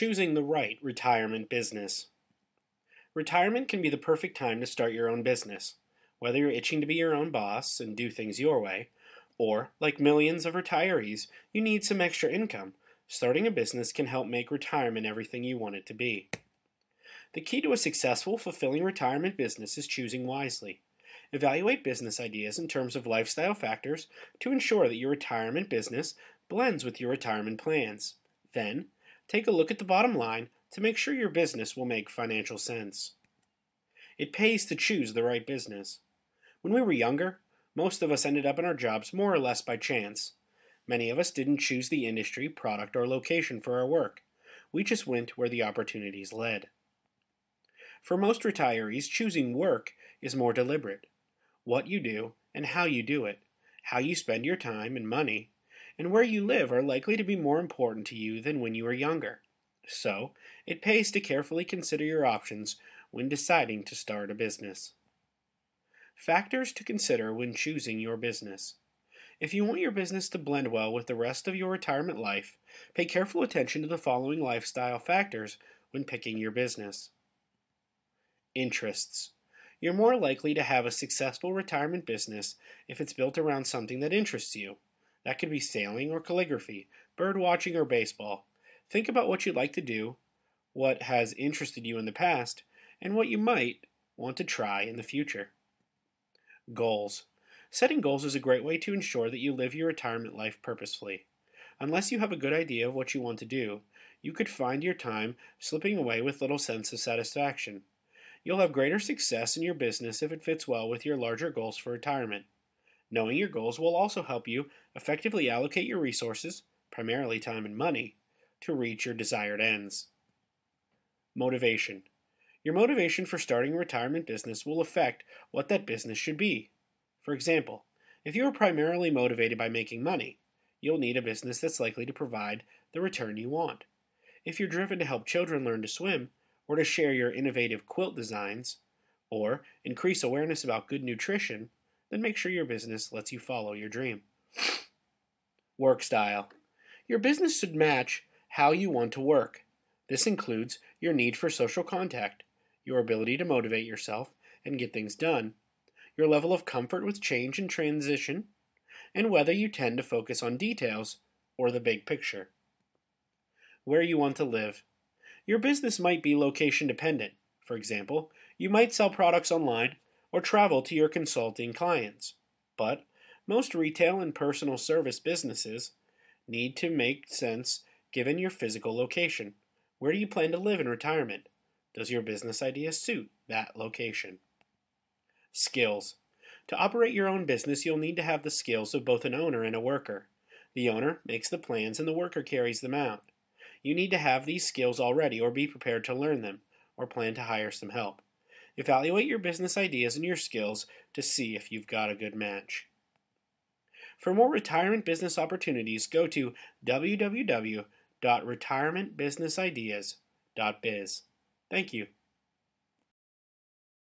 Choosing the right retirement business. Retirement can be the perfect time to start your own business, whether you're itching to be your own boss and do things your way, or, like millions of retirees, you need some extra income. Starting a business can help make retirement everything you want it to be. The key to a successful, fulfilling retirement business is choosing wisely. Evaluate business ideas in terms of lifestyle factors to ensure that your retirement business blends with your retirement plans. Then, take a look at the bottom line to make sure your business will make financial sense. It pays to choose the right business. When we were younger, most of us ended up in our jobs more or less by chance. Many of us didn't choose the industry, product, or location for our work. We just went where the opportunities led. For most retirees, choosing work is more deliberate. What you do and how you do it, how you spend your time and money, and where you live are likely to be more important to you than when you were younger. So, it pays to carefully consider your options when deciding to start a business. Factors to consider when choosing your business. If you want your business to blend well with the rest of your retirement life, pay careful attention to the following lifestyle factors when picking your business. Interests. You're more likely to have a successful retirement business if it's built around something that interests you. That could be sailing or calligraphy, bird watching or baseball. Think about what you'd like to do, what has interested you in the past, and what you might want to try in the future. Goals. Setting goals is a great way to ensure that you live your retirement life purposefully. Unless you have a good idea of what you want to do, you could find your time slipping away with little sense of satisfaction. You'll have greater success in your business if it fits well with your larger goals for retirement. Knowing your goals will also help you effectively allocate your resources, primarily time and money, to reach your desired ends. Motivation Your motivation for starting a retirement business will affect what that business should be. For example, if you are primarily motivated by making money, you'll need a business that's likely to provide the return you want. If you're driven to help children learn to swim, or to share your innovative quilt designs, or increase awareness about good nutrition, then make sure your business lets you follow your dream. Work style. Your business should match how you want to work. This includes your need for social contact, your ability to motivate yourself and get things done, your level of comfort with change and transition, and whether you tend to focus on details or the big picture. Where you want to live. Your business might be location dependent. For example, you might sell products online or travel to your consulting clients. But most retail and personal service businesses need to make sense given your physical location. Where do you plan to live in retirement? Does your business idea suit that location? Skills. To operate your own business, you'll need to have the skills of both an owner and a worker. The owner makes the plans and the worker carries them out. You need to have these skills already or be prepared to learn them or plan to hire some help. Evaluate your business ideas and your skills to see if you've got a good match. For more retirement business opportunities, go to www.retirementbusinessideas.biz. Thank you.